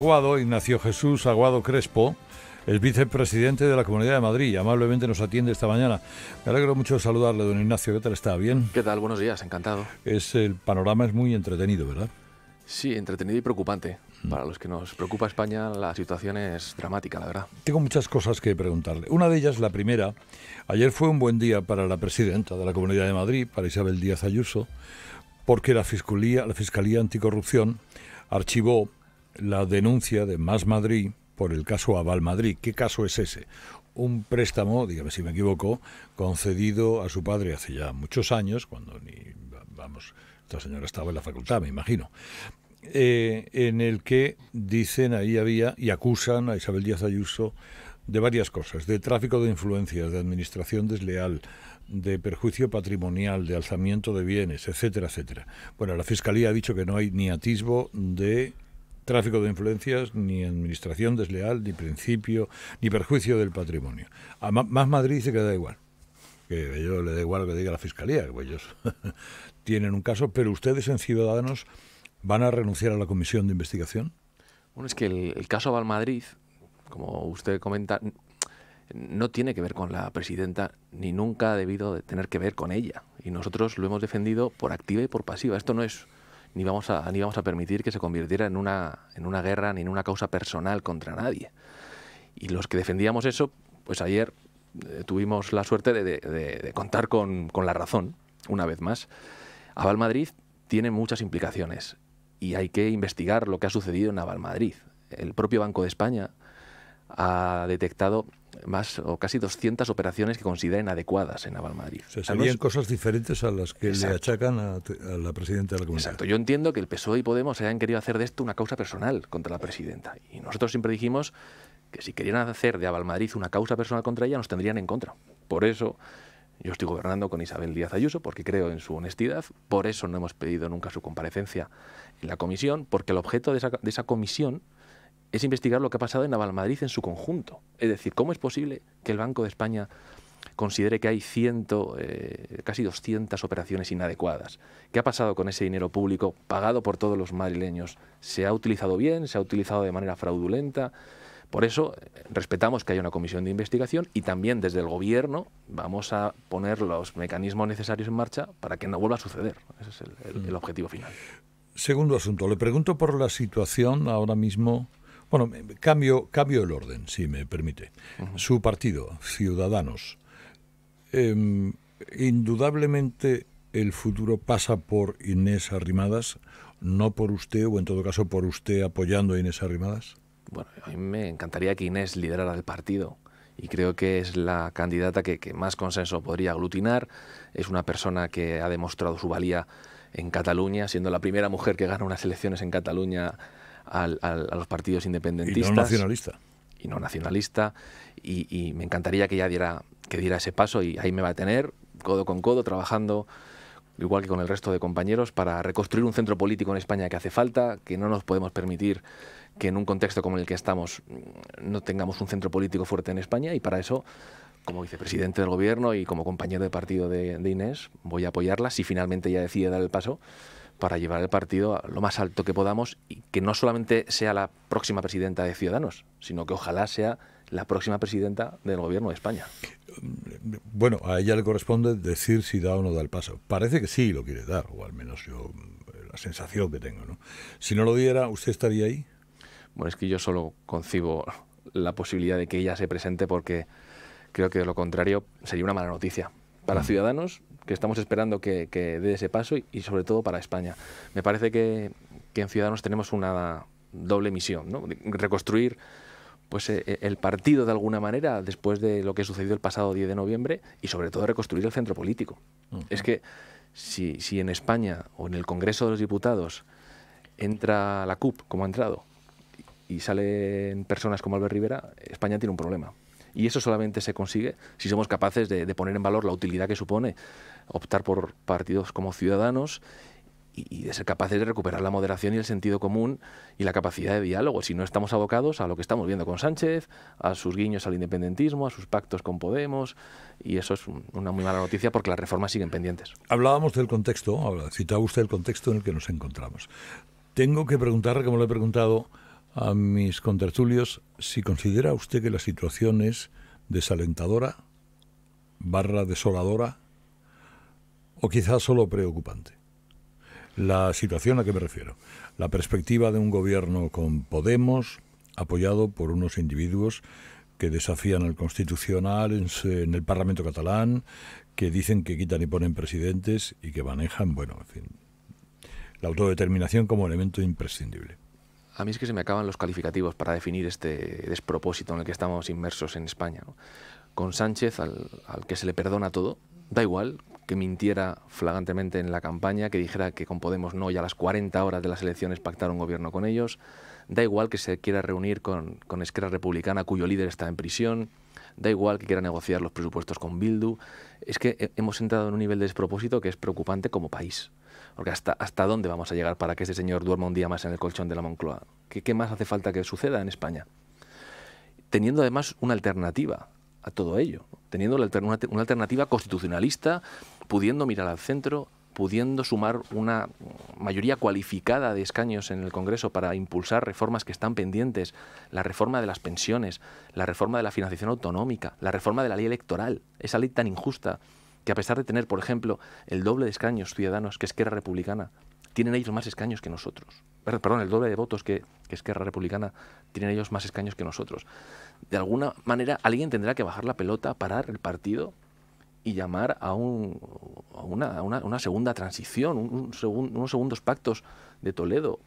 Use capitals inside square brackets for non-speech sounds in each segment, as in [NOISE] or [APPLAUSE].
Aguado, Ignacio Jesús Aguado Crespo, el vicepresidente de la Comunidad de Madrid, amablemente nos atiende esta mañana. Me alegro mucho de saludarle, don Ignacio. ¿Qué tal está? ¿Bien? ¿Qué tal? Buenos días, encantado. Es, el panorama es muy entretenido, ¿verdad? Sí, entretenido y preocupante. Mm. Para los que nos preocupa España, la situación es dramática, la verdad. Tengo muchas cosas que preguntarle. Una de ellas, la primera, ayer fue un buen día para la presidenta de la Comunidad de Madrid, para Isabel Díaz Ayuso, porque la Fiscalía, la Fiscalía Anticorrupción archivó la denuncia de Más Madrid por el caso Aval Madrid. ¿Qué caso es ese? Un préstamo, dígame si me equivoco, concedido a su padre hace ya muchos años, cuando ni, vamos, esta señora estaba en la facultad, me imagino, eh, en el que dicen ahí había y acusan a Isabel Díaz Ayuso de varias cosas, de tráfico de influencias, de administración desleal, de perjuicio patrimonial, de alzamiento de bienes, etcétera, etcétera. Bueno, la Fiscalía ha dicho que no hay ni atisbo de tráfico de influencias, ni administración desleal, ni principio, ni perjuicio del patrimonio. A más Madrid se queda igual. Que yo le da igual lo que diga la fiscalía, que ellos [LAUGHS] tienen un caso, pero ustedes en Ciudadanos van a renunciar a la comisión de investigación. Bueno, es que el, caso Valmadrid, como usted comenta, no tiene que ver con la presidenta ni nunca ha debido tener que ver con ella. Y nosotros lo hemos defendido por activa y por pasiva. Esto no es ni vamos a, ni vamos a permitir que se convirtiera en una, en una guerra ni en una causa personal contra nadie. Y los que defendíamos eso, pues ayer eh, tuvimos la suerte de, contar con, con, la razón, una vez más. Aval Madrid tiene muchas implicaciones y hay que investigar lo que ha sucedido en Aval Madrid. El propio Banco de España ha detectado más o casi 200 operaciones que consideren adecuadas en Naval Madrid. O sea, serían cosas diferentes a las que le achacan a, la presidenta de la Comunidad. Exacto. Yo entiendo que el PSOE y Podemos hayan querido hacer de esto una causa personal contra la presidenta. Y nosotros siempre dijimos que si querían hacer de Madrid una causa personal contra ella, nos tendrían en contra. Por eso yo estoy gobernando con Isabel Díaz Ayuso, porque creo en su honestidad, por eso no hemos pedido nunca su comparecencia en la comisión, porque el objeto de esa, de esa comisión es investigar lo que ha pasado en Navalmadrid en su conjunto. Es decir, ¿cómo es posible que el Banco de España considere que hay ciento, eh, casi 200 operaciones inadecuadas? ¿Qué ha pasado con ese dinero público pagado por todos los madrileños? ¿Se ha utilizado bien? ¿Se ha utilizado de manera fraudulenta? Por eso eh, respetamos que haya una comisión de investigación y también desde el gobierno vamos a poner los mecanismos necesarios en marcha para que no vuelva a suceder. Ese es el mm. objetivo final. Segundo asunto, le pregunto por la situación ahora mismo bueno, eh, cambio, el orden, si me permite. Su partido, Ciudadanos. Em, indudablemente el futuro pasa por Inés Arrimadas, no por usted, o en todo caso por usted apoyando a Inés Arrimadas. Bueno, a mí me encantaría que Inés liderara el partido y creo que es la candidata que, que, más consenso podría aglutinar. Es una persona que ha demostrado su valía en Cataluña, siendo la primera mujer que gana unas elecciones en Cataluña a los partidos independentistas. Y no nacionalista. Y no nacionalista. Y, me encantaría que ya diera, que diera ese paso y ahí me va a tener, codo con codo, trabajando igual que con el resto de compañeros, para reconstruir un centro político en España que hace falta, que no nos podemos permitir que en un contexto como el que estamos mm, no tengamos un centro político fuerte en España y para eso como vicepresidente del gobierno y como compañero de partido de, de, Inés, voy a apoyarla si finalmente ella decide dar el paso, para llevar el partido a lo más alto que podamos y que no solamente sea la próxima presidenta de Ciudadanos, sino que ojalá sea la próxima presidenta del gobierno de España. Bueno, a ella le corresponde decir si da o no da el paso. Parece que sí lo quiere dar, o al menos yo eh, la sensación que tengo. Si no lo diera, ¿usted estaría ahí? Bueno, es que yo solo concibo la posibilidad de que ella se presente porque creo que de lo contrario sería una mala noticia para Ciudadanos, que estamos esperando que, dé ese paso y, sobre todo para España. Me parece que, en Ciudadanos tenemos una doble misión, ¿no? reconstruir pues e, e, el partido de alguna manera después de lo que sucedió el pasado 10 de noviembre y sobre todo reconstruir el centro político. Es que si, si, en España o en el Congreso de los Diputados entra la CUP como ha entrado y salen personas como Albert Rivera, España tiene un problema. Y eso solamente se consigue si somos capaces de, poner en valor la utilidad que supone optar por partidos como ciudadanos y, de ser capaces de recuperar la moderación y el sentido común y la capacidad de diálogo, si no estamos abocados a lo que estamos viendo con Sánchez, a sus guiños al independentismo, a sus pactos con Podemos, y eso es una muy mala noticia porque las reformas siguen pendientes. Hablábamos del contexto, citaba usted el contexto en el que nos encontramos. Tengo que preguntarle, como le he preguntado a mis contertulios si considera usted que la situación es desalentadora, barra desoladora o quizás solo preocupante. La situación a que me refiero. La perspectiva de un gobierno con Podemos, apoyado por unos individuos que desafían al constitucional en, el Parlamento catalán, que dicen que quitan y ponen presidentes y que manejan, bueno, en fin, la autodeterminación como elemento imprescindible a mí es que se me acaban los calificativos para definir este despropósito en el que estamos inmersos en España. Con Sánchez, al, que se le perdona todo, da igual que mintiera flagrantemente en la campaña, que dijera que con Podemos no, y a las 40 horas de las elecciones pactaron gobierno con ellos, da igual que se quiera reunir con, con Esquerra Republicana, cuyo líder está en prisión, da igual que quiera negociar los presupuestos con Bildu, es que hemos entrado en un nivel de despropósito que es preocupante como país. Porque hasta, ¿hasta dónde vamos a llegar para que este señor duerma un día más en el colchón de la Moncloa? ¿Qué, más hace falta que suceda en España? Teniendo además una alternativa a todo ello, teniendo una alternativa constitucionalista, pudiendo mirar al centro, pudiendo sumar una mayoría cualificada de escaños en el Congreso para impulsar reformas que están pendientes, la reforma de las pensiones, la reforma de la financiación autonómica, la reforma de la ley electoral, esa ley tan injusta que a pesar de tener, por ejemplo, el doble de escaños ciudadanos que Esquerra Republicana, tienen ellos más escaños que nosotros. Perdón, el doble de votos que, que Esquerra Republicana, tienen ellos más escaños que nosotros. De alguna manera, alguien tendrá que bajar la pelota, parar el partido y llamar a, una, segunda transición, unos segundos pactos de Toledo.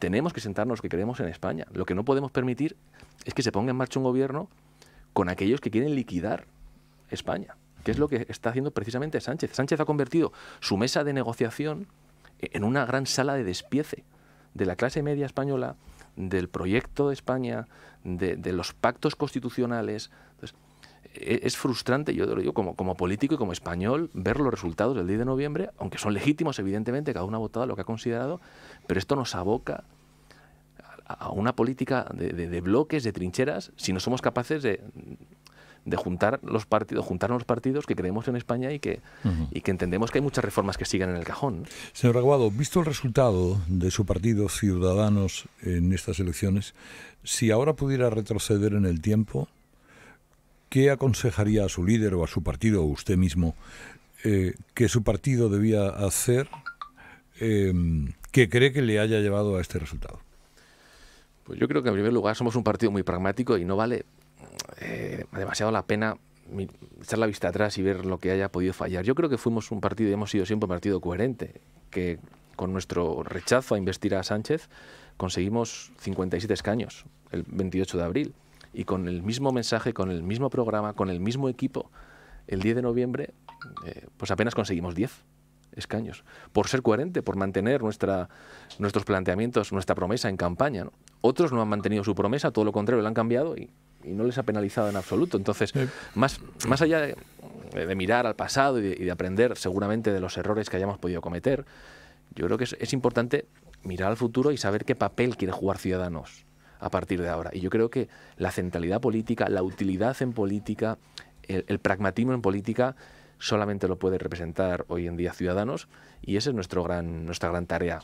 Tenemos que sentarnos que queremos en España. Lo que no podemos permitir es que se ponga en marcha un gobierno con aquellos que quieren liquidar España que es lo que está haciendo precisamente Sánchez. Sánchez ha convertido su mesa de negociación en una gran sala de despiece de la clase media española, del proyecto de España, de, los pactos constitucionales. E, es frustrante, yo te lo digo como, político y como español, ver los resultados del 10 de noviembre, aunque son legítimos, evidentemente, cada uno ha votado lo que ha considerado, pero esto nos aboca a una política de, bloques, de trincheras, si no somos capaces de, de juntar los partidos, juntar los partidos que creemos en España y que, que entendemos que hay muchas reformas que siguen en el cajón. Señor Aguado, visto el resultado de su partido Ciudadanos en estas elecciones, si ahora pudiera retroceder en el tiempo, ¿qué aconsejaría a su líder o a su partido o usted mismo eh, que su partido debía hacer em, que cree que le haya llevado a este resultado? Pues yo creo que en primer lugar somos un partido muy pragmático y no vale eh, demasiado la pena echar la vista atrás y ver lo que haya podido fallar. Yo creo que fuimos un partido y hemos sido siempre un partido coherente, que con nuestro rechazo a investir a Sánchez conseguimos 57 escaños el 28 de abril y con el mismo mensaje, con el mismo programa, con el mismo equipo, el 10 de noviembre, eh, pues apenas conseguimos 10 escaños, por ser coherente, por mantener nuestra, nuestros planteamientos, nuestra promesa en campaña. Otros no han mantenido su promesa, todo lo contrario, la han cambiado y, no les ha penalizado en absoluto. Entonces, más, más allá de, eh, mirar al pasado y de, aprender seguramente de los errores que hayamos podido cometer, yo creo que es, importante mirar al futuro y saber qué papel quiere jugar Ciudadanos a partir de ahora. Y yo creo que la centralidad política, la utilidad en política, el pragmatismo en política solamente lo puede representar hoy en día Ciudadanos y esa es nuestro gran, nuestra gran tarea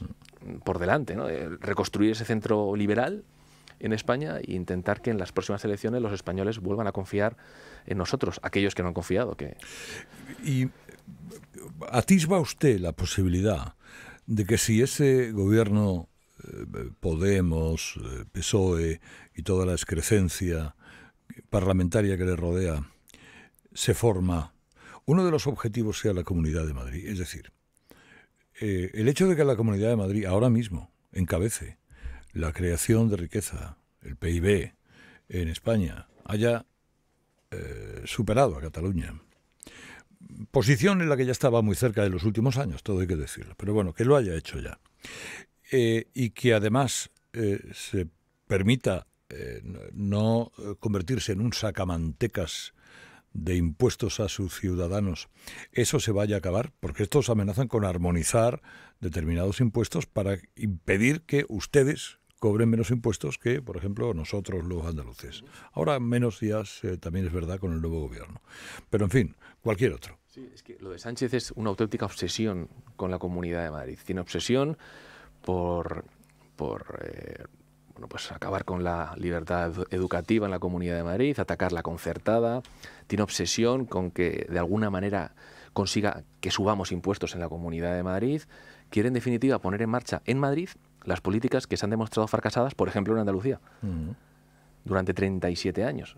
por delante, eh, reconstruir ese centro liberal en España e intentar que en las próximas elecciones los españoles vuelvan a confiar en nosotros, aquellos que no han confiado. Que... Y atisba usted la posibilidad de que si ese gobierno eh, Podemos, eh, PSOE y toda la excrecencia parlamentaria que le rodea se forma uno de los objetivos sea la Comunidad de Madrid. Es decir, eh, el hecho de que la Comunidad de Madrid ahora mismo encabece la creación de riqueza, el PIB en España, haya eh, superado a Cataluña. Posición en la que ya estaba muy cerca de los últimos años, todo hay que decirlo. Pero bueno, que lo haya hecho ya. Eh, y que además se permita no convertirse en un sacamantecas de impuestos a sus ciudadanos, eso se vaya a acabar, porque estos amenazan con armonizar determinados impuestos para impedir que ustedes cobren menos impuestos que, por ejemplo, nosotros los andaluces. Ahora menos días eh, también es verdad con el nuevo gobierno. Pero en fin, cualquier otro. Sí, es que lo de Sánchez es una auténtica obsesión con la Comunidad de Madrid. Tiene obsesión por, por eh, bueno, pues acabar con la libertad educativa en la Comunidad de Madrid, atacar la concertada, tiene obsesión con que de alguna manera consiga que subamos impuestos en la Comunidad de Madrid, quiere en definitiva poner en marcha en Madrid las políticas que se han demostrado fracasadas, por ejemplo, en Andalucía. Durante 37 años.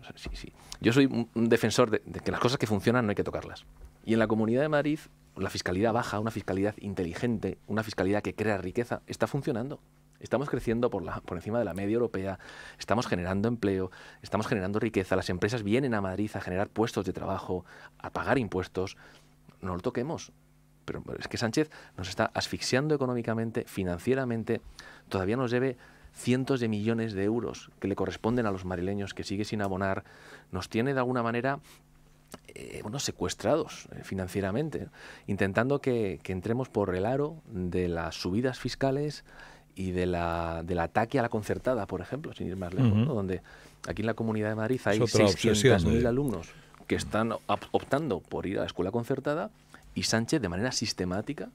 Yo soy un defensor de que las cosas que funcionan no hay que tocarlas. Y en la Comunidad de Madrid, la fiscalidad baja, una fiscalidad inteligente, una fiscalidad que crea riqueza, está funcionando. Estamos creciendo por, la, por encima de la media europea, estamos generando empleo, estamos generando riqueza, las empresas vienen a Madrid a generar puestos de trabajo, a pagar impuestos. No lo toquemos. Pero es que Sánchez nos está asfixiando económicamente, financieramente, todavía nos debe cientos de millones de euros que le corresponden a los madrileños que sigue sin abonar, nos tiene de alguna manera eh, secuestrados eh, financieramente, intentando que, que, entremos por el aro de las subidas fiscales y de la, del ataque a la concertada, por ejemplo, sin ir más lejos, donde aquí en la Comunidad de Madrid hay 600.000 alumnos que están optando por ir a la escuela concertada y Sánchez de manera sistemática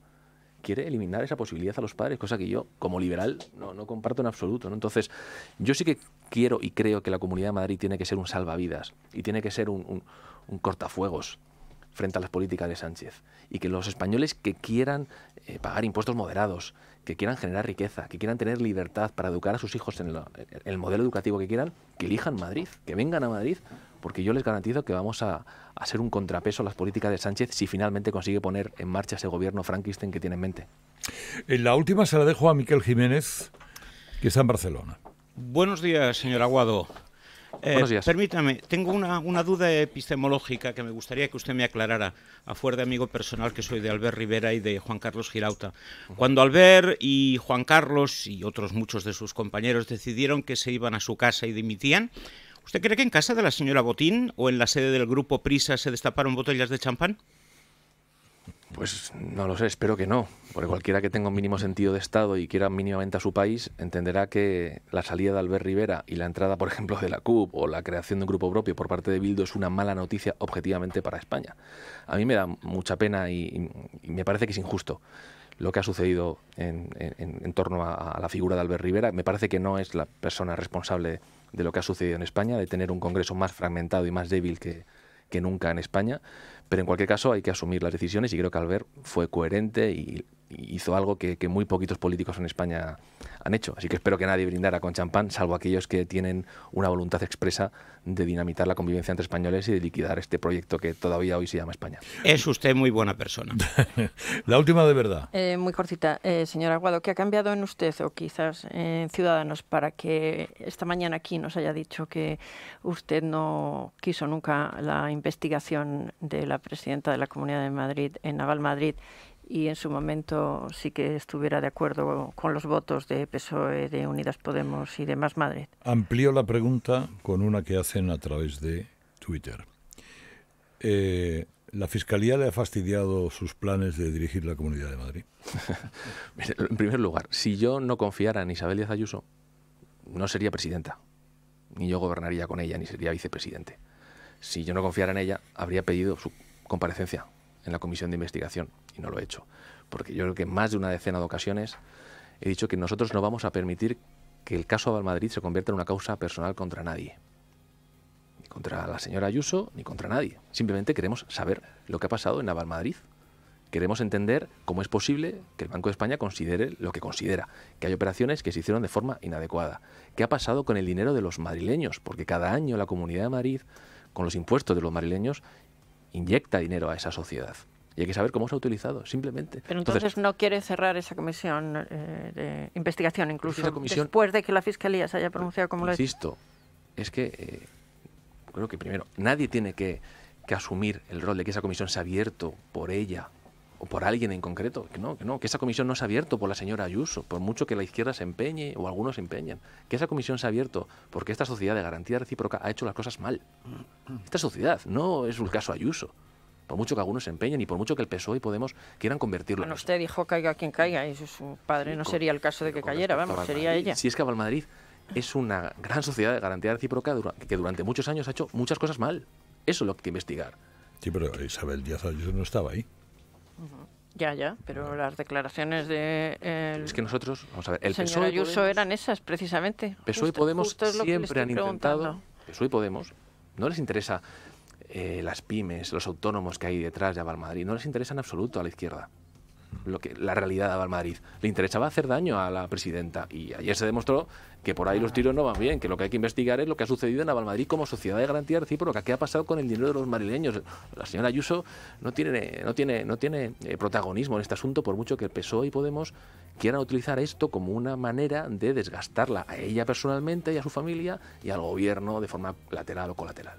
quiere eliminar esa posibilidad a los padres, cosa que yo, como liberal, no, no comparto en absoluto. Entonces, yo sí que quiero y creo que la Comunidad de Madrid tiene que ser un salvavidas y tiene que ser un, cortafuegos frente a las políticas de Sánchez. Y que los españoles que quieran eh, pagar impuestos moderados, que quieran generar riqueza, que quieran tener libertad para educar a sus hijos en, el modelo educativo que quieran, que elijan Madrid, que vengan a Madrid, porque yo les garantizo que vamos a, a ser un contrapeso a las políticas de Sánchez si finalmente consigue poner en marcha ese gobierno Frankenstein que tiene en mente. En la última se la dejo a Miquel Jiménez, que está en Barcelona. Buenos días, señor Aguado. Eh, permítame, tengo una, duda epistemológica que me gustaría que usted me aclarara, a fuer de amigo personal que soy de Albert Rivera y de Juan Carlos Girauta. Cuando Albert y Juan Carlos y otros muchos de sus compañeros decidieron que se iban a su casa y dimitían, ¿Usted cree que en casa de la señora Botín o en la sede del grupo Prisa se destaparon botellas de champán? Pues no lo sé, espero que no, porque cualquiera que tenga un mínimo sentido de Estado y quiera mínimamente a su país entenderá que la salida de Albert Rivera y la entrada, por ejemplo, de la CUP o la creación de un grupo propio por parte de Bildo es una mala noticia objetivamente para España. A mí me da mucha pena y, me parece que es injusto lo que ha sucedido en, torno a, a, la figura de Albert Rivera. Me parece que no es la persona responsable de lo que ha sucedido en España, de tener un Congreso más fragmentado y más débil que, que nunca en España. Pero en cualquier caso hay que asumir las decisiones y creo que Albert fue coherente y hizo algo que, muy poquitos políticos en España han hecho. Así que espero que nadie brindara con champán, salvo aquellos que tienen una voluntad expresa de dinamitar la convivencia entre españoles y de liquidar este proyecto que todavía hoy se llama España. Es usted muy buena persona. [LAUGHS] la última de verdad. Eh, muy cortita. Señora eh, señor Aguado, ¿qué ha cambiado en usted o quizás en Ciudadanos para que esta mañana aquí nos haya dicho que usted no quiso nunca la investigación de la presidenta de la Comunidad de Madrid en Naval Madrid y en su momento sí que estuviera de acuerdo con los votos de PSOE, de Unidas Podemos y de Más Madrid. Amplío la pregunta con una que hacen a través de Twitter. Eh, ¿La Fiscalía le ha fastidiado sus planes de dirigir la Comunidad de Madrid? [LAUGHS] en primer lugar, si yo no confiara en Isabel Díaz Ayuso, no sería presidenta, ni yo gobernaría con ella, ni sería vicepresidente. Si yo no confiara en ella, habría pedido su comparecencia en la comisión de investigación y no lo he hecho. Porque yo creo que más de una decena de ocasiones he dicho que nosotros no vamos a permitir que el caso Madrid se convierta en una causa personal contra nadie. Ni contra la señora Ayuso, ni contra nadie. Simplemente queremos saber lo que ha pasado en Madrid. Queremos entender cómo es posible que el Banco de España considere lo que considera, que hay operaciones que se hicieron de forma inadecuada. ¿Qué ha pasado con el dinero de los madrileños? Porque cada año la Comunidad de Madrid, con los impuestos de los madrileños, inyecta dinero a esa sociedad. Y hay que saber cómo se ha utilizado, simplemente. Pero entonces, no quiere cerrar esa comisión eh, de investigación, incluso después de que la Fiscalía se haya pronunciado como insisto, lo Insisto, es que eh, creo que primero, nadie tiene que, que asumir el rol de que esa comisión se ha abierto por ella por alguien en concreto, que no, que no, que esa comisión no se ha abierto por la señora Ayuso, por mucho que la izquierda se empeñe o algunos se empeñen, que esa comisión se ha abierto porque esta sociedad de garantía recíproca ha hecho las cosas mal. Esta sociedad no es un caso Ayuso. Por mucho que algunos se empeñen y por mucho que el PSOE y Podemos quieran convertirlo. Bueno, usted dijo caiga quien caiga, y su padre no sería el caso de que cayera, vamos, sería ella. Si es que Valmadrid es una gran sociedad de garantía recíproca que durante muchos años ha hecho muchas cosas mal. Eso lo que hay que investigar. Sí, pero Isabel Díaz Ayuso no estaba ahí. Ya, ya, pero las declaraciones de... El eh, es que nosotros, vamos a ver, el PSOE Ayuso eran esas, precisamente. PSOE y Podemos siempre han intentado... PSOE Podemos, no les interesa eh, las pymes, los autónomos que hay detrás de Aval no les interesa en absoluto a la izquierda lo que, la realidad de al Madrid. Le interesaba hacer daño a la presidenta y ayer se demostró que por ahí los tiros no van bien, que lo que hay que investigar es lo que ha sucedido en madrid como sociedad de garantía recíproca, qué ha pasado con el dinero de los marileños. La señora Ayuso no tiene, no tiene, no tiene eh, protagonismo en este asunto, por mucho que el PSOE y Podemos quieran utilizar esto como una manera de desgastarla a ella personalmente y a su familia y al gobierno de forma lateral o colateral.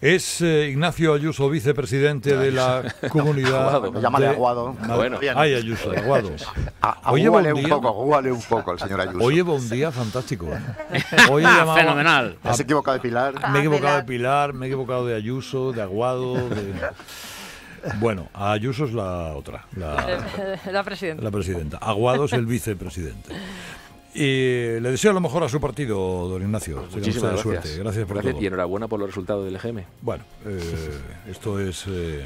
Es eh, Ignacio Ayuso, vicepresidente de la [LAUGHS] comunidad. Aguado, llámale Aguado. Ah, bueno. hay Ayuso, Aguado. [LAUGHS] Ah, un, poco, un poco el señor Ayuso. Hoy lleva un día fantástico. ¿eh? [LAUGHS] Hoy Fenomenal. ¿Has equivocado de Pilar? Me he equivocado de Pilar, me he equivocado de Ayuso, de Aguado. De... Bueno, Ayuso es la otra. la, presidenta. La presidenta. Aguado es el vicepresidente. Y le deseo lo mejor a su partido, don Ignacio. Muchísimas gracias. Suerte. Gracias por gracias todo. Y enhorabuena por los resultados del EGM. Bueno, eh, esto es. Eh,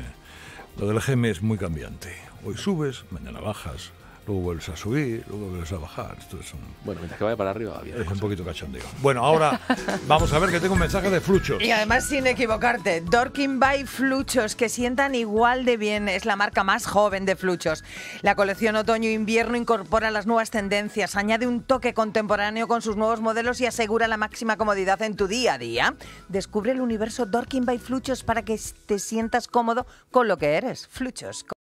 lo del EGM es muy cambiante. Hoy subes, mañana bajas luego vuelves a subir, luego vuelves a bajar. Esto es un... Bueno, mientras que vaya para arriba va bien. Es un poquito cachondeo. Bueno, ahora [LAUGHS] vamos a ver que tengo un mensaje de Fluchos. Y además sin equivocarte, Dorking by Fluchos, que sientan igual de bien, es la marca más joven de Fluchos. La colección otoño-invierno incorpora las nuevas tendencias, añade un toque contemporáneo con sus nuevos modelos y asegura la máxima comodidad en tu día a día. Descubre el universo Dorking by Fluchos para que te sientas cómodo con lo que eres, Fluchos.